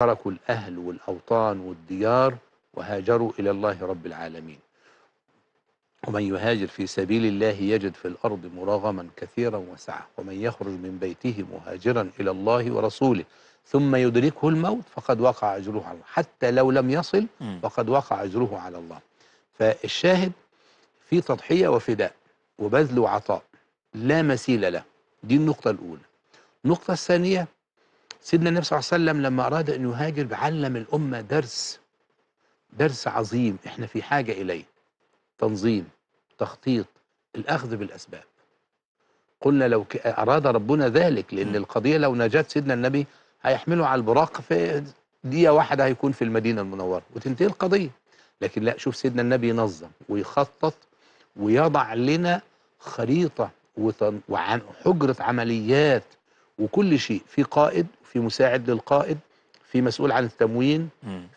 تركوا الأهل والأوطان والديار وهاجروا إلى الله رب العالمين ومن يهاجر في سبيل الله يجد في الأرض مراغما كثيرا وسعة ومن يخرج من بيته مهاجرا إلى الله ورسوله ثم يدركه الموت فقد وقع أجره على الله حتى لو لم يصل فقد وقع أجره على الله فالشاهد في تضحية وفداء وبذل وعطاء لا مثيل له دي النقطة الأولى النقطة الثانية سيدنا النبي صلى الله عليه وسلم لما أراد أن يهاجر علم الأمة درس درس عظيم إحنا في حاجة إليه تنظيم تخطيط الأخذ بالأسباب قلنا لو أراد ربنا ذلك لأن القضية لو نجاة سيدنا النبي هيحمله على البراق في دية واحدة هيكون في المدينة المنورة وتنتهي القضية لكن لا شوف سيدنا النبي ينظم ويخطط ويضع لنا خريطة وحجرة عمليات وكل شيء في قائد في مساعد للقائد في مسؤول عن التموين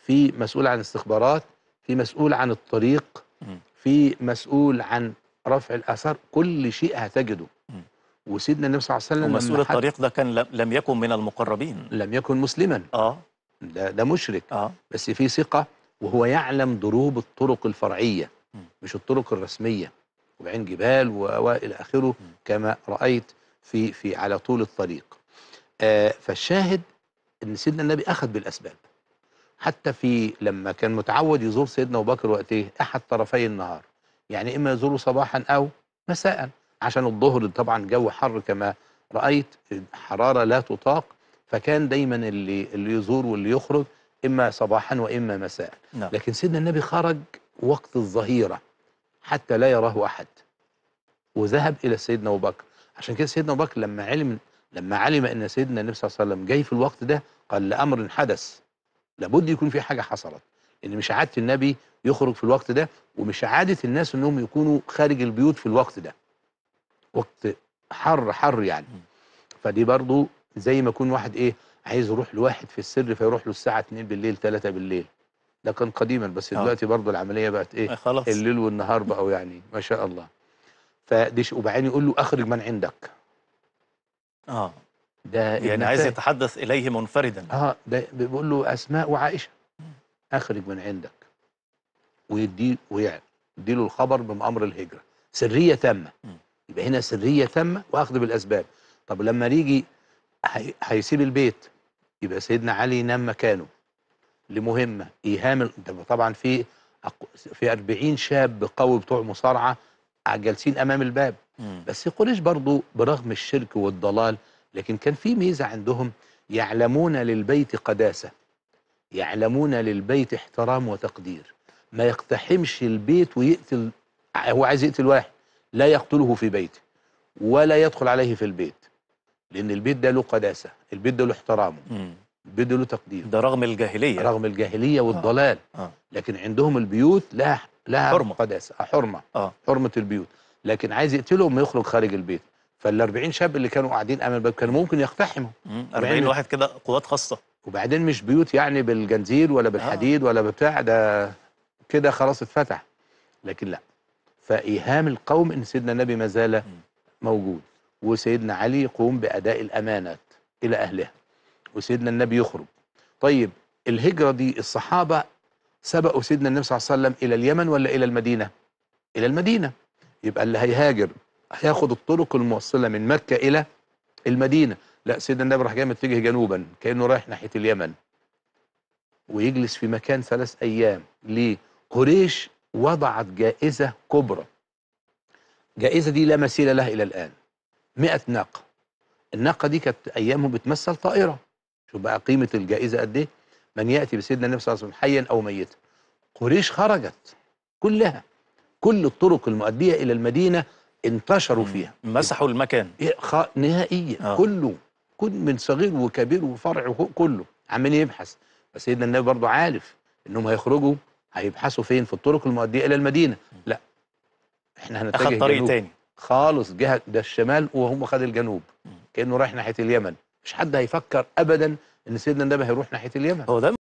في مسؤول عن الاستخبارات في مسؤول عن الطريق في مسؤول عن رفع الاثار كل شيء هتجده وسيدنا النبي صلى الله عليه وسلم ومسؤول الطريق ده كان لم يكن من المقربين لم يكن مسلما اه ده ده مشرك آه. بس في ثقه وهو يعلم دروب الطرق الفرعيه م. مش الطرق الرسميه وبعين جبال والى اخره كما رايت في في على طول الطريق آه، فالشاهد ان سيدنا النبي اخذ بالاسباب حتى في لما كان متعود يزور سيدنا ابو بكر وقتيه احد طرفي النهار يعني اما يزوره صباحا او مساء عشان الظهر طبعا جو حر كما رايت حراره لا تطاق فكان دايما اللي اللي يزور واللي يخرج اما صباحا واما مساء نعم. لكن سيدنا النبي خرج وقت الظهيره حتى لا يراه احد وذهب الى سيدنا ابو بكر عشان كده سيدنا ابو بكر لما علم لما علم ان سيدنا النبي صلى الله عليه وسلم جاي في الوقت ده قال لامر حدث لابد يكون في حاجه حصلت ان مش عاده النبي يخرج في الوقت ده ومش عاده الناس انهم يكونوا خارج البيوت في الوقت ده وقت حر حر يعني فدي برضو زي ما يكون واحد ايه عايز يروح لواحد في السر فيروح له الساعه 2 بالليل 3 بالليل ده كان قديما بس آه. دلوقتي برضه العمليه بقت ايه آه، خلاص. الليل والنهار بقوا يعني ما شاء الله فدي وبعدين يقول له اخرج من عندك اه ده يعني عايز يتحدث اليه منفردا اه ده بيقول له اسماء وعائشه اخرج من عندك ويدي ويعني له الخبر بامر الهجره سريه تامه يبقى هنا سريه تامه واخذ بالاسباب طب لما يجي هيسيب البيت يبقى سيدنا علي نام مكانه لمهمه ايهام طبعا في في 40 شاب قوي بتوع مصارعه جالسين امام الباب مم. بس قريش برضو برغم الشرك والضلال لكن كان في ميزة عندهم يعلمون للبيت قداسة يعلمون للبيت احترام وتقدير ما يقتحمش البيت ويقتل هو عايز يقتل واحد لا يقتله في بيته ولا يدخل عليه في البيت لأن البيت ده له قداسة البيت ده له احترامه مم. البيت ده له تقدير ده رغم الجاهلية رغم الجاهلية والضلال آه. آه. لكن عندهم البيوت لها لها حرمة قداسة حرمة آه. حرمة البيوت لكن عايز يقتلهم يخرج خارج البيت فال 40 شاب اللي كانوا قاعدين امام الباب كانوا ممكن يقتحموا 40 واحد كده قوات خاصه وبعدين مش بيوت يعني بالجنزير ولا آه. بالحديد آه. ولا بتاع ده كده خلاص اتفتح لكن لا فايهام القوم ان سيدنا النبي ما زال موجود وسيدنا علي يقوم باداء الامانات الى اهلها وسيدنا النبي يخرج طيب الهجره دي الصحابه سبقوا سيدنا النبي صلى الله عليه وسلم الى اليمن ولا الى المدينه الى المدينه يبقى اللي هيهاجر هياخد الطرق الموصله من مكه الى المدينه لا سيدنا النبي راح جاي متجه جنوبا كانه رايح ناحيه اليمن ويجلس في مكان ثلاث ايام ليه قريش وضعت جائزه كبرى جائزه دي لا مثيل لها الى الان 100 ناقه الناقه دي كانت ايامهم بتمثل طائره شوف بقى قيمه الجائزه قد ايه من ياتي بسيدنا النبي صلى الله عليه وسلم حيا او ميتا قريش خرجت كلها كل الطرق المؤدية إلى المدينة انتشروا فيها مسحوا المكان إيه، نهائيا آه. كله كل من صغير وكبير وفرع كله عمال يبحث بس سيدنا النبي برضه عارف انهم هيخرجوا هيبحثوا فين في الطرق المؤديه الى المدينه لا احنا هنتجه اخد طريق تاني خالص جهه ده الشمال وهم خد الجنوب كانه رايح ناحيه اليمن مش حد هيفكر ابدا ان سيدنا النبي هيروح ناحيه اليمن هو ده